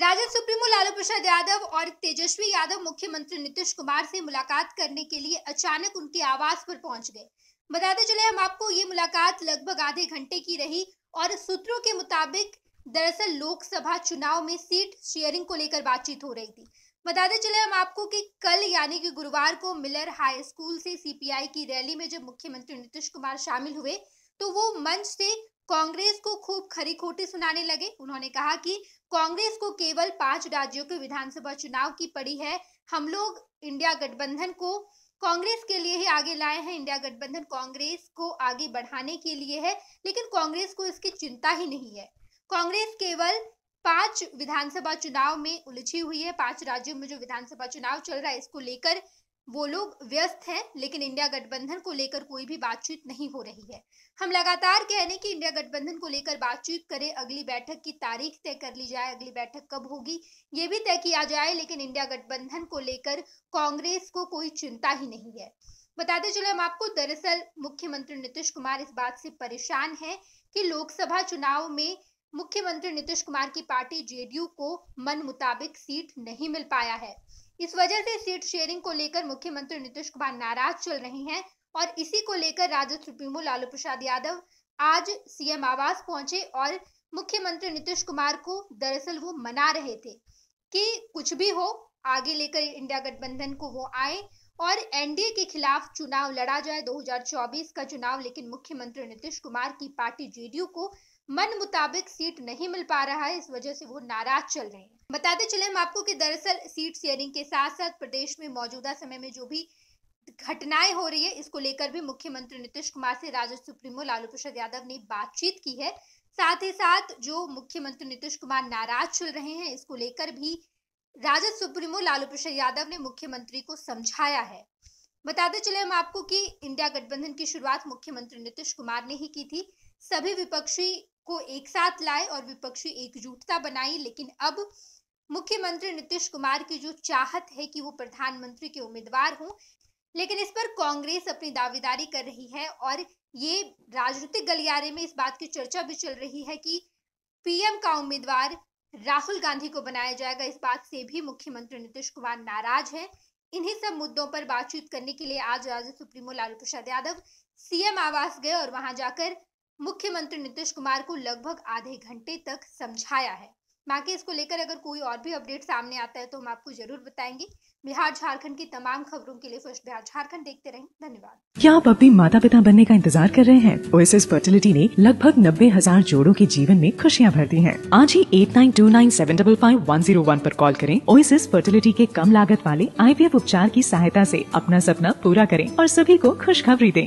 Rajad supremo Lalu Prasad Yadav और तेजस्वी यादव मुख्यमंत्री नीतीश कुमार से मुलाकात करने के लिए अचानक उनके आवास पर पहुंच गए बताते चले हम आपको ये मुलाकात लगभग आधे घंटे की रही और सूत्रों के मुताबिक दरअसल लोकसभा चुनाव में सीट शेयरिंग को लेकर बातचीत हो रही थी बताते चले हम आपको कि कल यानी कि गुरुवार को मिलर हाई स्कूल से सीपीआई की रैली में जब मुख्यमंत्री नीतीश कुमार शामिल हुए तो वो मंच से कांग्रेस को खूब खरी खोटी सुनाने लगे उन्होंने कहा कि कांग्रेस को केवल पांच राज्यों के विधानसभा चुनाव की पड़ी है हम लोग इंडिया गठबंधन को कांग्रेस के लिए ही आगे लाए हैं इंडिया गठबंधन कांग्रेस को आगे बढ़ाने के लिए है लेकिन कांग्रेस को इसकी चिंता ही नहीं है कांग्रेस केवल पांच विधानसभा चुनाव में उलझी हुई है पांच राज्यों में जो विधानसभा चुनाव चल रहा है इसको लेकर वो लोग व्यस्त हैं लेकिन इंडिया गठबंधन को लेकर कोई भी बातचीत नहीं हो रही है हम लगातार कह रहे हैं कि इंडिया गठबंधन को लेकर बातचीत करें अगली बैठक की तारीख तय कर ली जाए अगली बैठक कब होगी ये भी तय किया जाए लेकिन इंडिया गठबंधन को लेकर कांग्रेस को कोई चिंता ही नहीं है बताते चले हम आपको दरअसल मुख्यमंत्री नीतीश कुमार इस बात से परेशान है कि लोकसभा चुनाव में मुख्यमंत्री नीतीश कुमार की पार्टी जेडीयू को मन मुताबिक सीट नहीं मिल पाया है इस वजह से सीट शेयरिंग को लेकर मुख्यमंत्री नीतीश कुमार नाराज चल रहे हैं और इसी को लेकर राजद सुप्रीमो लालू प्रसाद यादव आज सीएम आवास पहुंचे और मुख्यमंत्री नीतीश कुमार को दरअसल वो मना रहे थे कि कुछ भी हो आगे लेकर इंडिया गठबंधन को वो आए और एनडीए के खिलाफ चुनाव लड़ा जाए 2024 का चुनाव लेकिन मुख्यमंत्री नीतीश कुमार की पार्टी जेडीयू को मन मुताबिक सीट नहीं मिल पा रहा है इस वजह से वो नाराज चल रहे हैं बताते चले हम आपको कि दरअसल सीट शेयरिंग के साथ साथ प्रदेश में मौजूदा समय में जो भी घटनाएं हो रही है इसको लेकर भी मुख्यमंत्री नीतीश कुमार से राजद सुप्रीमो लालू प्रसाद यादव ने बातचीत की है साथ ही साथ जो मुख्यमंत्री नीतीश कुमार नाराज चल रहे हैं इसको लेकर भी राजद सुप्रीमो लालू प्रसाद यादव ने मुख्यमंत्री को समझाया है बताते चले हम आपको कि इंडिया गठबंधन की शुरुआत मुख्यमंत्री नीतीश कुमार ने ही की थी सभी विपक्षी को एक साथ लाए और विपक्षी एकजुटता बनाई लेकिन अब मुख्यमंत्री नीतीश कुमार की जो चाहत है कि वो प्रधानमंत्री के उम्मीदवार हों लेकिन इस पर कांग्रेस अपनी दावेदारी कर रही है और ये राजनीतिक गलियारे में इस बात की चर्चा भी चल रही है कि पीएम का उम्मीदवार राहुल गांधी को बनाया जाएगा इस बात से भी मुख्यमंत्री नीतीश कुमार नाराज है इन्हीं सब मुद्दों पर बातचीत करने के लिए आज राजद सुप्रीमो लालू प्रसाद यादव सीएम आवास गए और वहां जाकर मुख्यमंत्री नीतीश कुमार को लगभग आधे घंटे तक समझाया है बाकी इसको लेकर अगर कोई और भी अपडेट सामने आता है तो हम आपको जरूर बताएंगे बिहार झारखंड की तमाम खबरों के लिए फर्स्ट बिहार झारखंड देखते रहें धन्यवाद क्या आप अपने माता पिता बनने का इंतजार कर रहे हैं ओएसएस फर्टिलिटी ने लगभग नब्बे हजार जोड़ो के जीवन में खुशियाँ भर दी है आज ही eight nine two nine seven double five one zero one आरोप कॉल करें ओएसएस फर्टिलिटी के कम लागत वाले आई उपचार की सहायता ऐसी अपना सपना पूरा करें और सभी को खुशखबरी दें